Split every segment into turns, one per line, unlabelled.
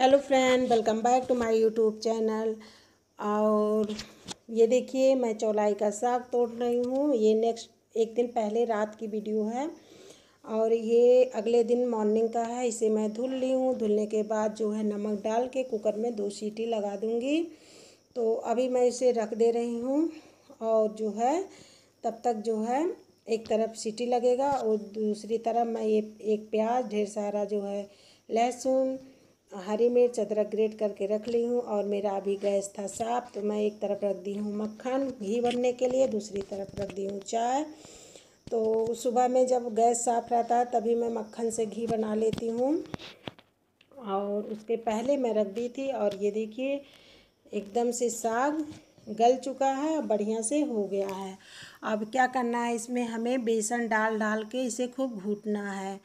hello friend welcome back to my YouTube channel और ये देखिए मैं चौलाई का साग तोड़ रही हूँ ये नेक्स्ट एक दिन पहले रात की वीडियो है और ये अगले दिन मॉर्निंग का है इसे मैं धुल ली हूँ धुलने के बाद जो है नमक डाल के कुकर में दो सीटी लगा दूँगी तो अभी मैं इसे रख दे रही हूँ और जो है तब तक जो है एक तरफ सीटी लगेगा और दूसरी तरफ मैं ये एक प्याज ढेर सारा जो है लहसुन हरी मिर्च अदरक ग्रेट करके रख ली हूँ और मेरा अभी गैस था साफ तो मैं एक तरफ रख दी हूँ मक्खन घी बनने के लिए दूसरी तरफ रख दी हूँ चाय तो सुबह में जब गैस साफ रहता है तभी मैं मक्खन से घी बना लेती हूँ और उसके पहले मैं रख दी थी और ये देखिए एकदम से साग गल चुका है बढ़िया से हो गया है अब क्या करना है इसमें हमें बेसन डाल डाल के इसे खूब घूटना है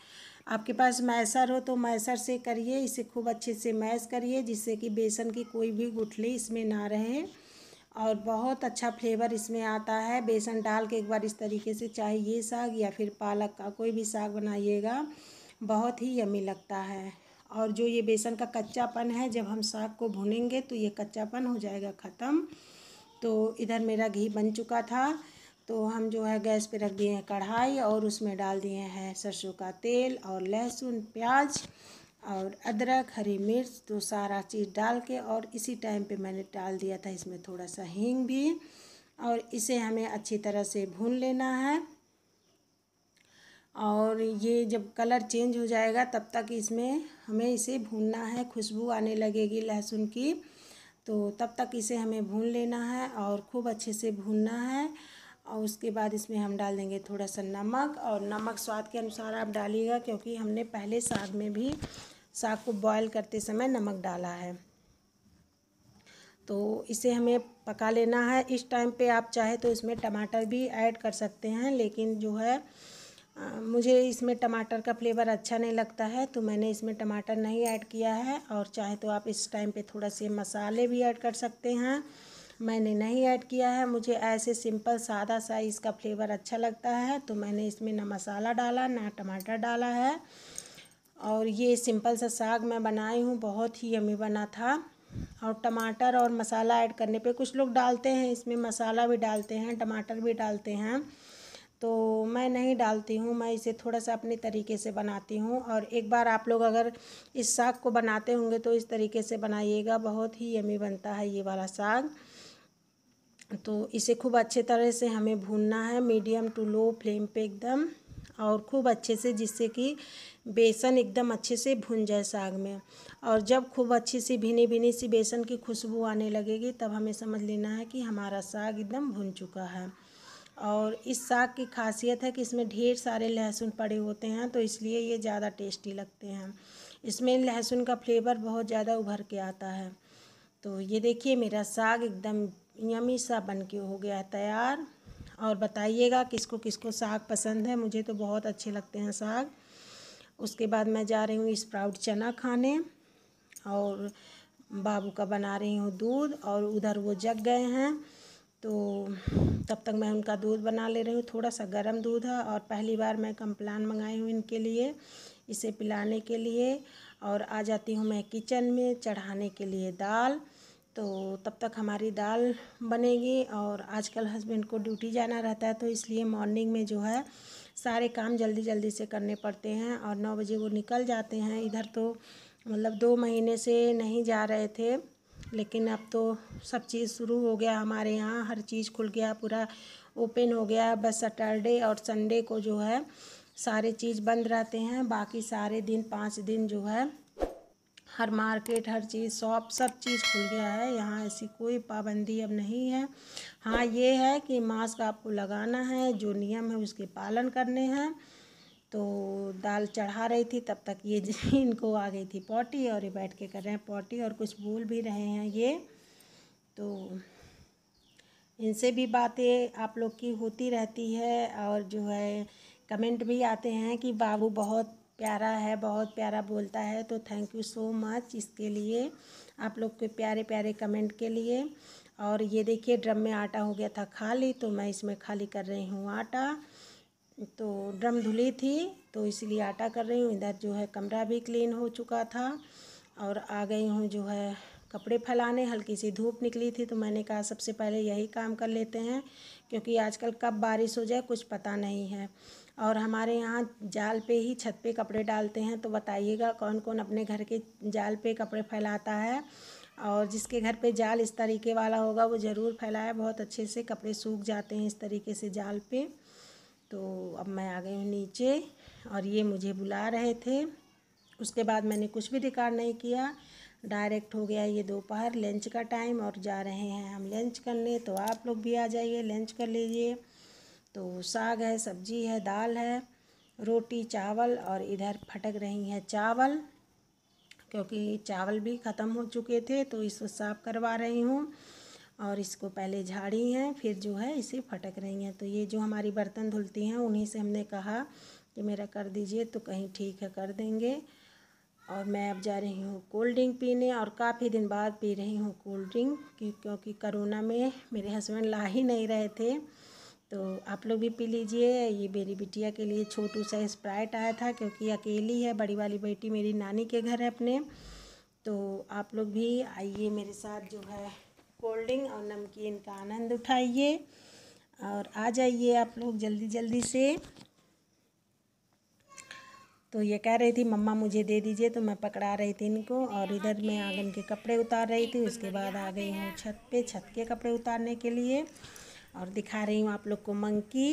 आपके पास मैसर हो तो मैसर से करिए इसे खूब अच्छे से मैश करिए जिससे कि बेसन की कोई भी गुठली इसमें ना रहे और बहुत अच्छा फ्लेवर इसमें आता है बेसन डाल के एक बार इस तरीके से चाहे ये साग या फिर पालक का कोई भी साग बनाइएगा बहुत ही यमी लगता है और जो ये बेसन का कच्चापन है जब हम साग को भुनेंगे तो ये कच्चापन हो जाएगा ख़त्म तो इधर मेरा घी बन चुका था तो हम जो है गैस पे रख दिए हैं कढ़ाई और उसमें डाल दिए हैं सरसों का तेल और लहसुन प्याज और अदरक हरी मिर्च तो सारा चीज़ डाल के और इसी टाइम पे मैंने डाल दिया था इसमें थोड़ा सा हींग भी और इसे हमें अच्छी तरह से भून लेना है और ये जब कलर चेंज हो जाएगा तब तक इसमें हमें इसे भूनना है खुशबू आने लगेगी लहसुन की तो तब तक इसे हमें भून लेना है और खूब अच्छे से भूनना है और उसके बाद इसमें हम डाल देंगे थोड़ा सा नमक और नमक स्वाद के अनुसार आप डालिएगा क्योंकि हमने पहले साग में भी साग को बॉयल करते समय नमक डाला है तो इसे हमें पका लेना है इस टाइम पे आप चाहे तो इसमें टमाटर भी ऐड कर सकते हैं लेकिन जो है मुझे इसमें टमाटर का फ्लेवर अच्छा नहीं लगता है तो मैंने इसमें टमाटर नहीं ऐड किया है और चाहे तो आप इस टाइम पे थोड़ा से मसाले भी ऐड कर सकते हैं मैंने नहीं ऐड किया है मुझे ऐसे सिंपल सादा सा इसका फ्लेवर अच्छा लगता है तो मैंने इसमें ना मसाला डाला ना टमाटर डाला है और ये सिंपल सा साग मैं बनाई हूँ बहुत ही यमी बना था और टमाटर और मसाला ऐड करने पे कुछ लोग डालते हैं इसमें मसाला भी डालते हैं टमाटर भी डालते हैं तो मैं नहीं डालती हूँ मैं इसे थोड़ा सा अपने तरीके से बनाती हूँ और एक बार आप लोग अगर इस साग को बनाते होंगे तो इस तरीके से बनाइएगा बहुत ही यमी बनता है ये वाला साग तो इसे खूब अच्छे तरह से हमें भूनना है मीडियम टू लो फ्लेम पे एकदम और खूब अच्छे से जिससे कि बेसन एकदम अच्छे से भुन जाए साग में और जब खूब अच्छी सी भीनी भीनी सी बेसन की खुशबू आने लगेगी तब हमें समझ लेना है कि हमारा साग एकदम भुन चुका है और इस साग की खासियत है कि इसमें ढेर सारे लहसुन पड़े होते हैं तो इसलिए ये ज़्यादा टेस्टी लगते हैं इसमें लहसुन का फ्लेवर बहुत ज़्यादा उभर के आता है तो ये देखिए मेरा साग एकदम यमी सा बन के हो गया है तैयार और बताइएगा किसको किसको साग पसंद है मुझे तो बहुत अच्छे लगते हैं साग उसके बाद मैं जा रही हूँ स्प्राउट चना खाने और बाबू का बना रही हूँ दूध और उधर वो जग गए हैं तो तब तक मैं उनका दूध बना ले रही हूँ थोड़ा सा गर्म दूध है और पहली बार मैं कम्प्लान मंगाई हूँ इनके लिए इसे पिलाने के लिए और आ जाती हूँ मैं किचन में चढ़ाने के लिए दाल तो तब तक हमारी दाल बनेगी और आजकल हस्बैंड को ड्यूटी जाना रहता है तो इसलिए मॉर्निंग में जो है सारे काम जल्दी जल्दी से करने पड़ते हैं और नौ बजे वो निकल जाते हैं इधर तो मतलब दो महीने से नहीं जा रहे थे लेकिन अब तो सब चीज़ शुरू हो गया हमारे यहाँ हर चीज़ खुल गया पूरा ओपन हो गया बस सैटरडे और संडे को जो है सारे चीज़ बंद रहते हैं बाकी सारे दिन पाँच दिन जो है हर मार्केट हर चीज़ शॉप सब चीज़ खुल गया है यहाँ ऐसी कोई पाबंदी अब नहीं है हाँ ये है कि मास्क आपको लगाना है जो नियम है उसके पालन करने हैं तो दाल चढ़ा रही थी तब तक ये इनको आ गई थी पॉटी और ये बैठ के कर रहे हैं पॉटी और कुछ बोल भी रहे हैं ये तो इनसे भी बातें आप लोग की होती रहती है और जो है कमेंट भी आते हैं कि बाबू बहुत प्यारा है बहुत प्यारा बोलता है तो थैंक यू सो मच इसके लिए आप लोग के प्यारे प्यारे कमेंट के लिए और ये देखिए ड्रम में आटा हो गया था खाली तो मैं इसमें खाली कर रही हूँ आटा तो ड्रम धुली थी तो इसलिए आटा कर रही हूँ इधर जो है कमरा भी क्लीन हो चुका था और आ गई हूँ जो है कपड़े फैलाने हल्की सी धूप निकली थी तो मैंने कहा सबसे पहले यही काम कर लेते हैं क्योंकि आजकल कब बारिश हो जाए कुछ पता नहीं है और हमारे यहाँ जाल पे ही छत पे कपड़े डालते हैं तो बताइएगा कौन कौन अपने घर के जाल पे कपड़े फैलाता है और जिसके घर पे जाल इस तरीके वाला होगा वो ज़रूर फैलाए बहुत अच्छे से कपड़े सूख जाते हैं इस तरीके से जाल पे तो अब मैं आ गई हूँ नीचे और ये मुझे बुला रहे थे उसके बाद मैंने कुछ भी रिकॉर्ड नहीं किया डायरेक्ट हो गया ये दोपहर लंच का टाइम और जा रहे हैं हम लंच करने तो आप लोग भी आ जाइए लंच कर लीजिए तो साग है सब्जी है दाल है रोटी चावल और इधर फटक रही है चावल क्योंकि चावल भी ख़त्म हो चुके थे तो इसको साफ़ करवा रही हूँ और इसको पहले झाड़ी हैं फिर जो है इसे फटक रही हैं तो ये जो हमारी बर्तन धुलती हैं उन्हीं से हमने कहा कि मेरा कर दीजिए तो कहीं ठीक है कर देंगे और मैं अब जा रही हूँ कोल्ड ड्रिंक पीने और काफ़ी दिन बाद पी रही हूँ कोल्ड ड्रिंक क्योंकि कोरोना में मेरे हस्बैंड ला ही नहीं रहे थे तो आप लोग भी पी लीजिए ये मेरी बिटिया के लिए छोटू सा स्प्राइट आया था क्योंकि अकेली है बड़ी वाली बेटी मेरी नानी के घर है अपने तो आप लोग भी आइए मेरे साथ जो है कोल्ड ड्रिंक और नमकीन का आनंद उठाइए और आ जाइए आप लोग जल्दी जल्दी से तो ये कह रही थी मम्मा मुझे दे दीजिए तो मैं पकड़ा रही थी इनको और इधर मैं आंगन के कपड़े उतार रही थी उसके बाद आ गई हूँ छत पे छत के कपड़े उतारने के लिए और दिखा रही हूँ आप लोग को मंकी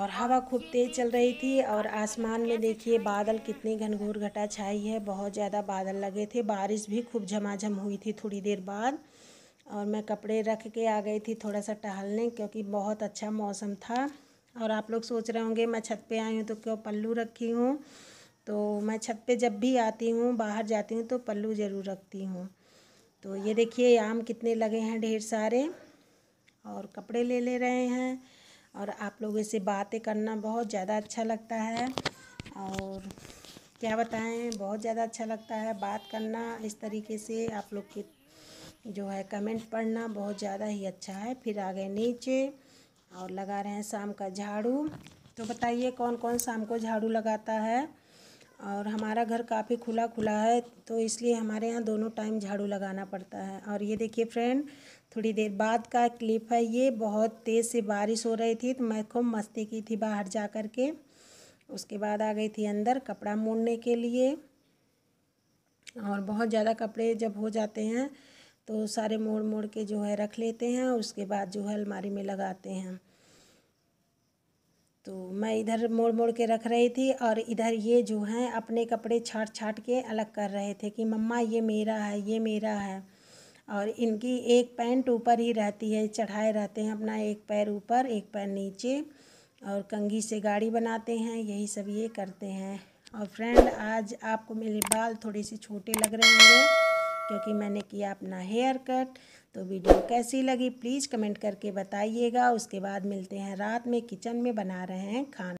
और हवा खूब तेज़ चल रही थी और आसमान में देखिए बादल कितने घनघोर घटा छाई है बहुत ज़्यादा बादल लगे थे बारिश भी खूब झमाझम हुई थी थोड़ी देर बाद और मैं कपड़े रख के आ गई थी थोड़ा सा टहलने क्योंकि बहुत अच्छा मौसम था और आप लोग सोच रहे होंगे मैं छत पे आई हूँ तो क्यों पल्लू रखी हूँ तो मैं छत पे जब भी आती हूँ बाहर जाती हूँ तो पल्लू ज़रूर रखती हूँ तो ये देखिए आम कितने लगे हैं ढेर सारे और कपड़े ले ले रहे हैं और आप लोगों से बातें करना बहुत ज़्यादा अच्छा लगता है और क्या बताएं बहुत ज़्यादा अच्छा लगता है बात करना इस तरीके से आप लोग के जो है कमेंट पढ़ना बहुत ज़्यादा ही अच्छा है फिर आ गए नीचे और लगा रहे हैं शाम का झाड़ू तो बताइए कौन कौन शाम को झाड़ू लगाता है और हमारा घर काफ़ी खुला खुला है तो इसलिए हमारे यहाँ दोनों टाइम झाड़ू लगाना पड़ता है और ये देखिए फ्रेंड थोड़ी देर बाद का क्लिप है ये बहुत तेज़ से बारिश हो रही थी तो मैं खूब मस्ती की थी बाहर जा कर के उसके बाद आ गई थी अंदर कपड़ा मोड़ने के लिए और बहुत ज़्यादा कपड़े जब हो जाते हैं तो सारे मोड़ मोड़ के जो है रख लेते हैं उसके बाद जो है अलमारी में लगाते हैं तो मैं इधर मोड़ मोड़ के रख रही थी और इधर ये जो हैं अपने कपड़े छाट छाट के अलग कर रहे थे कि मम्मा ये मेरा है ये मेरा है और इनकी एक पैंट ऊपर ही रहती है चढ़ाए रहते हैं अपना एक पैर ऊपर एक पैर नीचे और कंघी से गाड़ी बनाते हैं यही सब ये करते हैं और फ्रेंड आज आपको मेरे बाल थोड़े से छोटे लग रहे होंगे क्योंकि मैंने किया अपना हेयर कट तो वीडियो कैसी लगी प्लीज़ कमेंट करके बताइएगा उसके बाद मिलते हैं रात में किचन में बना रहे हैं खाना